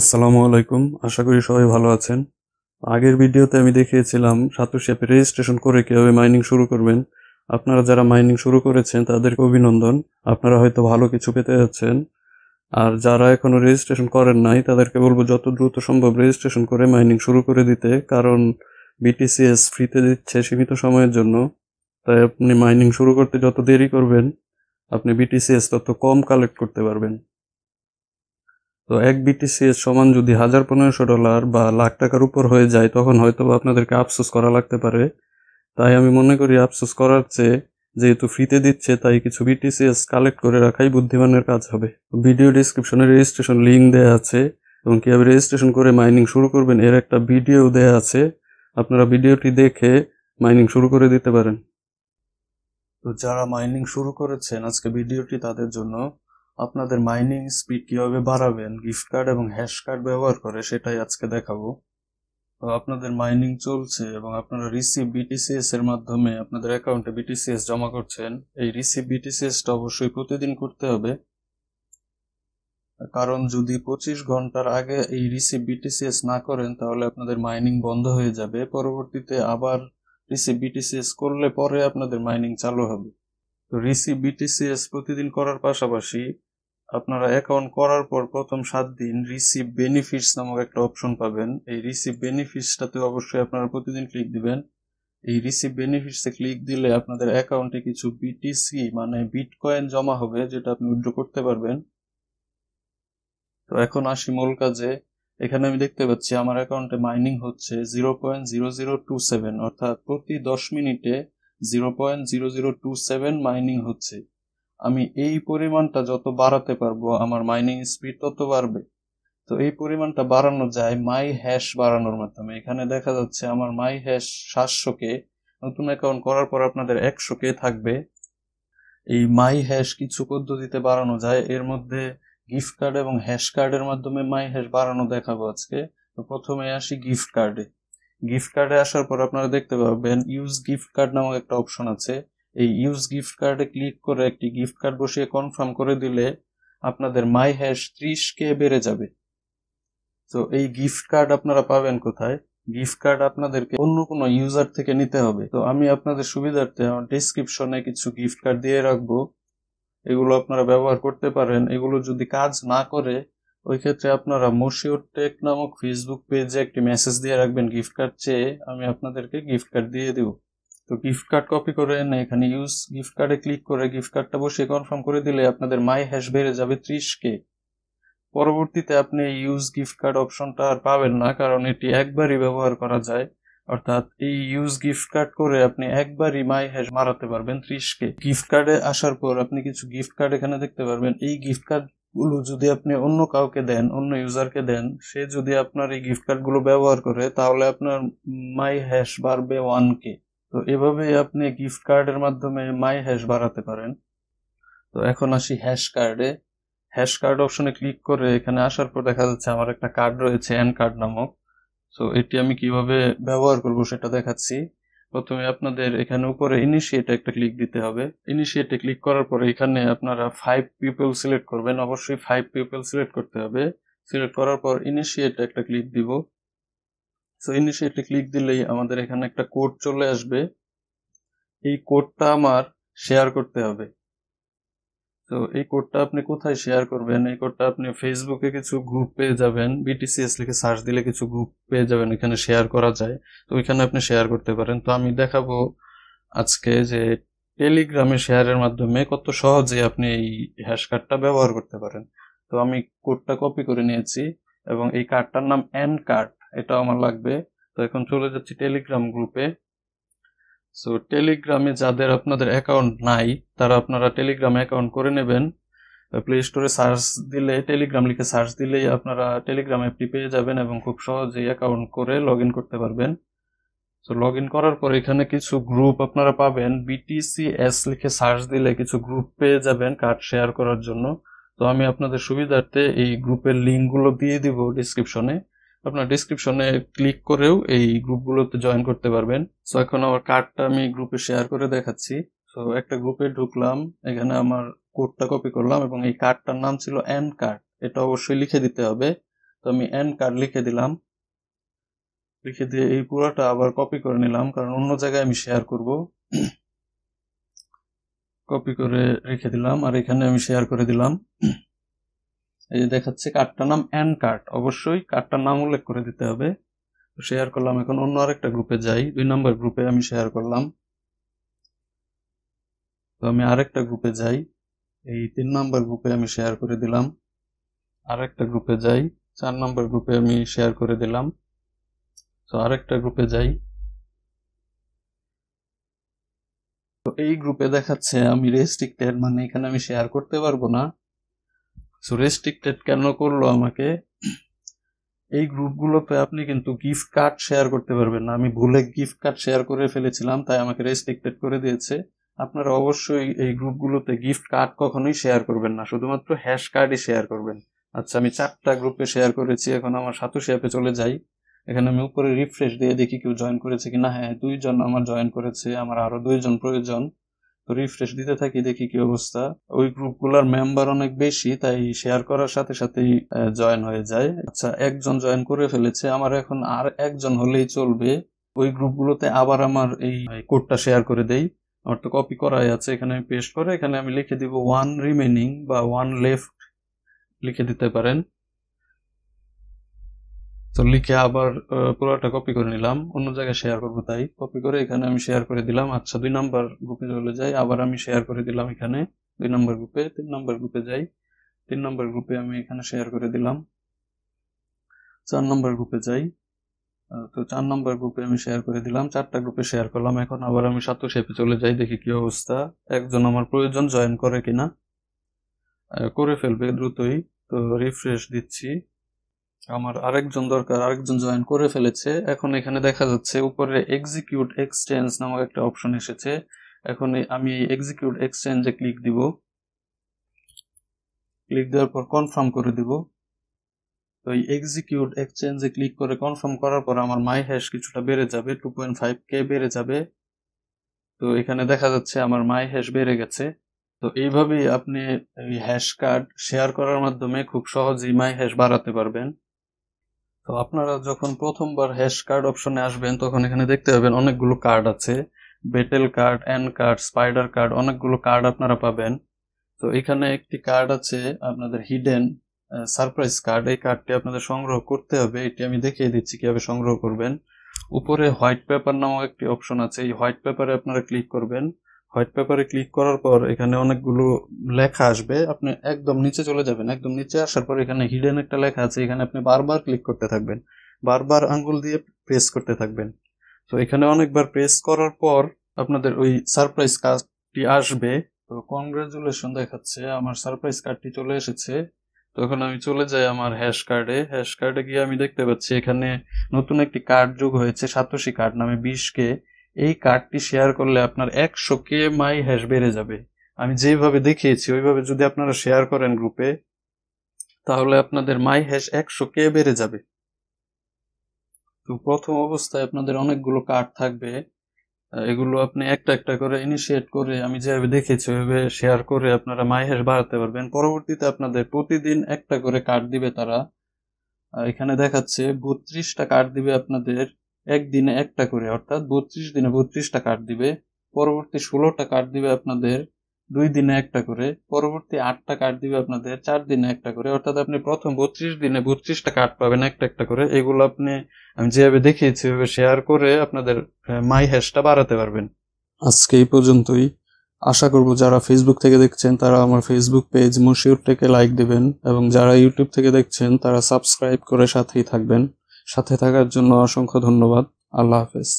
আসসালামু আলাইকুম আশা করি সবাই ভালো আছেন আগের ভিডিওতে আমি দেখিয়েছিলাম সাতুশ অ্যাপে রেজিস্ট্রেশন করে কীভাবে মাইনিং শুরু করবেন আপনারা যারা মাইনিং শুরু করেছেন তাদেরকে অভিনন্দন আপনারা হয়তো ভালো কিছু পেতে যাচ্ছেন আর যারা এখনও রেজিস্ট্রেশন করেন নাই তাদেরকে বলবো যত দ্রুত সম্ভব রেজিস্ট্রেশন করে মাইনিং শুরু করে দিতে কারণ বিটিসিএস ফ্রিতে দিচ্ছে সীমিত সময়ের জন্য তাই আপনি মাইনিং শুরু করতে যত দেরি করবেন আপনি বিটিসিএস তত কম কালেক্ট করতে পারবেন তো এক বিটিসিএস সমান যদি হাজার পনেরোশো ডলার বা লাখ টাকার উপর হয়ে যায় তখন হয়তো আপনাদেরকে আফসোস করা লাগতে পারে তাই আমি মনে করি আফসোস করার চেয়ে যেহেতু ফ্রিতে দিচ্ছে তাই কিছু বিটিসিএস কালেক্ট করে রাখাই বুদ্ধিমানের কাজ হবে ভিডিও ডিসক্রিপশনে রেজিস্ট্রেশন লিঙ্ক দেওয়া আছে এবং কীভাবে রেজিস্ট্রেশন করে মাইনিং শুরু করবেন এর একটা ভিডিও দেওয়া আছে আপনারা ভিডিওটি দেখে মাইনিং শুরু করে দিতে পারেন তো যারা মাইনিং শুরু করেছেন আজকে ভিডিওটি তাদের জন্য আপনাদের মাইনিং স্পিড কীভাবে বাড়াবেন গিফট কার্ড এবং হ্যাশ কার্ড ব্যবহার করে সেটাই আজকে দেখাবো তো আপনাদের মাইনিং চলছে এবং আপনারা রিসিভ বিটিসিএস এর মাধ্যমে আপনাদের অ্যাকাউন্টে বিটিসিএস জমা করছেন এই রিসিভ বিটিসিএসটা অবশ্যই প্রতিদিন করতে হবে কারণ যদি পঁচিশ ঘন্টার আগে এই রিসিভ বিটিসিএস না করেন তাহলে আপনাদের মাইনিং বন্ধ হয়ে যাবে পরবর্তীতে আবার রিসিভ বিটিসিএস করলে পরে আপনাদের মাইনিং চালু হবে তো রিসিভ বিটিসিএস প্রতিদিন করার পাশাপাশি আপনারা অ্যাকাউন্ট করার পর প্রথম সাত দিন রিসিভ বেনিফিটস নামক একটা অপশন পাবেন এই রিসিভ বেনিফিটসটাতে অবশ্যই আপনারা প্রতিদিন ক্লিক দিবেন এই রিসিভ বেনিফিটসে ক্লিক দিলে আপনাদের অ্যাকাউন্টে কিছু বিটিসি মানে বিটকয়েন জমা হবে যেটা আপনি উইড্রো করতে পারবেন তো এখন আসি মূল কাজে এখানে আমি দেখতে পাচ্ছি আমার অ্যাকাউন্টে মাইনিং হচ্ছে zero point zero zero two seven অর্থাৎ প্রতি দশ মিনিটে zero point zero zero two seven mining হচ্ছে আমি এই পরিমাণটা যত বাড়াতে পারবো আমার মাইনিং স্পিড তত বাড়বে তো এই পরিমাণটা বাড়ানো যায় মাই হ্যাশ বাড়ানোর মাধ্যমে এখানে দেখা যাচ্ছে আমার মাই হ্যাশ সাতশো কে নতুন অ্যাকাউন্ট করার পর আপনাদের একশো কে থাকবে এই মাই হ্যাশ কিছু পদ্ধতিতে বাড়ানো যায় এর মধ্যে গিফট কার্ড এবং হ্যাশ কার্ডের মাধ্যমে মাই হ্যাশ বাড়ানো দেখাবো আজকে তো প্রথমে আসি গিফট কার্ডে গিফট কার্ডে আসার পর আপনারা দেখতে পাবেন ইউজ গিফট কার্ড নামক একটা অপশন আছে এই ইউজ গিফট কার্ডে ক্লিক করে একটি গিফট কার্ড বসিয়ে কনফার্ম করে দিলে আপনাদের মাই হ্যাশ ত্রিশ কে বেড়ে যাবে তো এই গিফট কার্ড আপনারা পাবেন কোথায় গিফট কার্ড আপনাদেরকে অন্য কোনো ইউজার থেকে নিতে হবে তো আমি আপনাদের সুবিধার্থে আমার ডিসক্রিপশনে কিছু গিফট কার্ড দিয়ে রাখবো এগুলো আপনারা ব্যবহার করতে পারেন এগুলো যদি কাজ না করে ওই ক্ষেত্রে আপনারা মশিউর টেক নামক ফেসবুক পেজে একটি মেসেজ দিয়ে রাখবেন গিফট কার্ড চেয়ে আমি আপনাদেরকে গিফট কার্ড দিয়ে দেবো তো গিফট কার্ড কপি করে এনে এখানে ইউজ গিফট কার্ডে ক্লিক করে গিফট কার্ডটা বসে কনফার্ম করে দিলে আপনাদের মাই হ্যাশ বেড়ে যাবে ত্রিশ কে পরবর্তীতে আপনি ইউজ গিফট কার্ড অপশনটা আর পাবেন না কারণ এটি একবারই ব্যবহার করা যায় অর্থাৎ এই ইউজ গিফট কার্ড করে আপনি একবারই মাই হ্যাশ মারাতে পারবেন ত্রিশকে গিফট কার্ডে আসার পর আপনি কিছু গিফট কার্ড এখানে দেখতে পারবেন এই গিফট কার্ড গুলো যদি আপনি অন্য কাউকে দেন অন্য ইউজারকে দেন সে যদি আপনার এই গিফট কার্ডগুলো ব্যবহার করে তাহলে আপনার মাই হ্যাশ বাড়বে ওয়ান কে তো এভাবে আপনি গিফট কার্ডের মাধ্যমে মাই হ্যাশ বাড়াতে পারেন তো এখন আসি হ্যাশ কার্ডে হ্যাশ কার্ড অপশনে ক্লিক করে এখানে আসার পর দেখা যাচ্ছে আমার একটা কার্ড রয়েছে এন কার্ড নামক সো এটি আমি কিভাবে ব্যবহার করব সেটা দেখাচ্ছি প্রথমে আপনাদের এখানে উপরে ইনিশিয়েটে একটা ক্লিক দিতে হবে ইনিশিয়েটে ক্লিক করার পরে এখানে আপনারা ফাইভ পিপল সিলেক্ট করবেন অবশ্যই ফাইভ পিপল সিলেক্ট করতে হবে সিলেক্ট করার পর ইনিশিয়েটে একটা ক্লিক দিব সো ইনিশিয়েটে ক্লিক দিলেই আমাদের এখানে একটা কোড চলে আসবে এই কোডটা আমার শেয়ার করতে হবে তো এই কোডটা আপনি কোথায় শেয়ার করবেন এই কোডটা আপনি ফেসবুকে কিছু গ্রুপ পেয়ে যাবেন বিটিসিএস লিখে সার্চ দিলে কিছু গ্রুপ পেয়ে যাবেন এখানে শেয়ার করা যায় তো ওইখানে আপনি শেয়ার করতে পারেন তো আমি দেখাবো আজকে যে টেলিগ্রামে শেয়ারের মাধ্যমে কত সহজে আপনি এই হ্যাশ কার্ডটা ব্যবহার করতে পারেন তো আমি কোডটা কপি করে নিয়েছি এবং এই কার্ডটার নাম এন কার্ড এটাও আমার লাগবে তো এখন চলে যাচ্ছি টেলিগ্রাম গ্রুপে সো টেলিগ্রামে যাদের আপনাদের অ্যাকাউন্ট নাই তারা আপনারা টেলিগ্রাম অ্যাকাউন্ট করে নেবেন প্লে স্টোরে সার্চ দিলে টেলিগ্রাম লিখে সার্চ দিলেই আপনারা টেলিগ্রাম অ্যাপটি পেয়ে যাবেন এবং খুব সহজেই অ্যাকাউন্ট করে লগ করতে পারবেন সো লগ করার পর এখানে কিছু গ্রুপ আপনারা পাবেন বিটিসিএস লিখে সার্চ দিলে কিছু গ্রুপ পেয়ে যাবেন কার্ড শেয়ার করার জন্য তো আমি আপনাদের সুবিধার্থে এই গ্রুপের লিঙ্কগুলো দিয়ে দিব ডিসক্রিপশনে আপনার ডিসক্রিপশনে ক্লিক করেও এই গ্রুপগুলোতে জয়েন করতে পারবেন সো এখন আমার কার্ডটা আমি গ্রুপে শেয়ার করে দেখাচ্ছি সো একটা গ্রুপে ঢুকলাম এখানে আমার কোডটা কপি করলাম এবং এই কার্ডটার নাম ছিল অ্যান কার্ড এটা অবশ্যই লিখে দিতে হবে তো আমি অ্যান কার্ড লিখে দিলাম লিখে দিয়ে এই পুরোটা আবার কপি করে নিলাম কারণ অন্য জায়গায় আমি শেয়ার করব কপি করে রেখে দিলাম আর এখানে আমি শেয়ার করে দিলাম এই যে দেখাচ্ছে কার্ডটার নাম অ্যান্ড কার্ড অবশ্যই কার্ডটার নাম উল্লেখ করে দিতে হবে তো শেয়ার করলাম এখন অন্য আরেকটা গ্রুপে যাই দুই নম্বর গ্রুপে আমি শেয়ার করলাম তো আমি আরেকটা গ্রুপে যাই এই তিন নম্বর গ্রুপে আমি শেয়ার করে দিলাম আরেকটা গ্রুপে যাই চার নম্বর গ্রুপে আমি শেয়ার করে দিলাম তো আরেকটা গ্রুপে যাই তো এই গ্রুপে দেখাচ্ছে আমি রেস্ট্রিক্টেড মানে এখানে আমি শেয়ার করতে পারবো না সো রেস্ট্রিক্টেড কেন করলো আমাকে এই গ্রুপগুলোতে আপনি কিন্তু গিফট কার্ড শেয়ার করতে পারবেন না আমি ভুলে গিফট কার্ড শেয়ার করে ফেলেছিলাম তাই আমাকে রেস্ট্রিক্টেড করে দিয়েছে আপনারা অবশ্যই এই গ্রুপগুলোতে গিফট কার্ড কখনোই শেয়ার করবেন না শুধুমাত্র হ্যাশ কার্ডই শেয়ার করবেন আচ্ছা আমি চারটা গ্রুপে শেয়ার করেছি এখন আমার সাতুশি অ্যাপে চলে যাই এখানে আমি উপরে রিফ্রেশ দিয়ে দেখি কেউ জয়েন করেছে কি না হ্যাঁ দুইজন আমার জয়েন করেছে আমার আরও দুইজন প্রয়োজন তো রিফ্রেশ দিতে থাকি দেখি কি অবস্থা ওই গ্রুপগুলোর মেম্বার অনেক বেশি তাই শেয়ার করার সাথে সাথেই জয়েন হয়ে যায় আচ্ছা একজন জয়েন করে ফেলেছে আমার এখন আর একজন হলেই চলবে ওই গ্রুপগুলোতে আবার আমার এই কোডটা শেয়ার করে দেই আমার তো কপি করাই আছে এখানে আমি পেস্ট করে এখানে আমি লিখে দিব ওয়ান রিমেনিং বা ওয়ান লেফট লিখে দিতে পারেন তো লিখে আবার পুরোটা কপি করে নিলাম অন্য জায়গায় শেয়ার করবো তাই কপি করে এখানে আমি শেয়ার করে দিলাম আচ্ছা দুই নাম্বার গ্রুপে চলে যাই আবার আমি শেয়ার করে দিলাম এখানে দুই নাম্বার গ্রুপে তিন নাম্বার গ্রুপে যাই তিন নাম্বার গ্রুপে আমি এখানে শেয়ার করে দিলাম চার নাম্বার গ্রুপে যাই তো চার নাম্বার গ্রুপে আমি শেয়ার করে দিলাম চারটা গ্রুপে শেয়ার করলাম এখন আবার আমি সাতু শেপে চলে যাই দেখি কি অবস্থা একজন আমার প্রয়োজন জয়েন করে কিনা করে ফেলবে দ্রুতই তো রিফ্রেশ দিচ্ছি আমার আরেকজন দরকার আরেকজন জয়েন করে ফেলেছে এখন এখানে দেখা যাচ্ছে উপরে এক্সিকিউট এক্সচেঞ্জ নামক একটা অপশন এসেছে এখন আমি এক্সিকিউট এক্সচেঞ্জে ক্লিক দিব ক্লিক দেওয়ার পর কনফার্ম করে দিব তো এই এক্সিকিউট এক্সচেঞ্জে ক্লিক করে কনফার্ম করার পর আমার মাই হ্যাশ কিছুটা বেড়ে যাবে টু পয়েন্ট ফাইভ কে বেড়ে যাবে তো এখানে দেখা যাচ্ছে আমার মাই হ্যাশ বেড়ে গেছে তো এইভাবেই আপনি হ্যাশ কার্ড শেয়ার করার মাধ্যমে খুব সহজেই মাই হ্যাশ বাড়াতে পারবেন তো আপনারা যখন প্রথমবার হ্যাশ কার্ড অপশনে আসবেন তখন এখানে দেখতে পাবেন অনেকগুলো কার্ড আছে বেটেল কার্ড অ্যান কার্ড স্পাইডার কার্ড অনেকগুলো কার্ড আপনারা পাবেন তো এখানে একটি কার্ড আছে আপনাদের হিডেন সারপ্রাইজ কার্ড এই কার্ডটি আপনাদের সংগ্রহ করতে হবে এটি আমি দেখিয়ে দিচ্ছি কিভাবে সংগ্রহ করবেন উপরে হোয়াইট পেপার নামক একটি অপশন আছে এই হোয়াইট পেপারে আপনারা ক্লিক করবেন হোয়াইট পেপারে ক্লিক করার পর এখানে অনেকগুলো লেখা আসবে আপনি একদম নিচে চলে যাবেন একদম নিচে আসার পর এখানে হিডেন একটা লেখা আছে এখানে আপনি বারবার ক্লিক করতে থাকবেন বারবার আঙ্গুল দিয়ে প্রেস করতে থাকবেন তো এখানে অনেকবার প্রেস করার পর আপনাদের ওই সারপ্রাইজ কার্ডটি আসবে তো কনগ্রাচুলেশন দেখাচ্ছে আমার সারপ্রাইজ কার্ডটি চলে এসেছে তো এখন আমি চলে যাই আমার হ্যাশ কার্ডে হ্যাশ কার্ডে গিয়ে আমি দেখতে পাচ্ছি এখানে নতুন একটি কার্ড যোগ হয়েছে সাতশি কার্ড নামে বিশ কে এই কার্ডটি শেয়ার করলে আপনার একশো কে মাই হ্যাশ বেড়ে যাবে আমি যেভাবে দেখিয়েছি ওইভাবে যদি আপনারা শেয়ার করেন গ্রুপে তাহলে আপনাদের মাই হ্যাশ একশো কে বেড়ে যাবে তো প্রথম অবস্থায় আপনাদের অনেকগুলো কার্ড থাকবে এগুলো আপনি একটা একটা করে ইনিশিয়েট করে আমি যেভাবে দেখেছি ওইভাবে শেয়ার করে আপনারা মাই হ্যাশ বাড়াতে পারবেন পরবর্তীতে আপনাদের প্রতিদিন একটা করে কার্ড দিবে তারা এখানে দেখাচ্ছে বত্রিশটা কার্ড দিবে আপনাদের একদিনে একটা করে অর্থাৎ বত্রিশ দিনে বত্রিশটা কার্ড দিবে পরবর্তী ষোলোটা কার্ড দিবে আপনাদের দুই দিনে একটা করে পরবর্তী আটটা কার্ড দিবে আপনাদের চার দিনে একটা করে অর্থাৎ আপনি প্রথম বত্রিশ দিনে বত্রিশটা কার্ড পাবেন একটা একটা করে এগুলো আপনি আমি যেভাবে দেখিয়েছি ওইভাবে শেয়ার করে আপনাদের মাই হ্যাশটা বাড়াতে পারবেন আজকে এই পর্যন্তই আশা করব যারা ফেসবুক থেকে দেখছেন তারা আমার ফেসবুক পেজ মশিউর টেকে লাইক দেবেন এবং যারা ইউটিউব থেকে দেখছেন তারা সাবস্ক্রাইব করে সাথেই থাকবেন সাথে থাকার জন্য অসংখ্য ধন্যবাদ আল্লাহ হাফেজ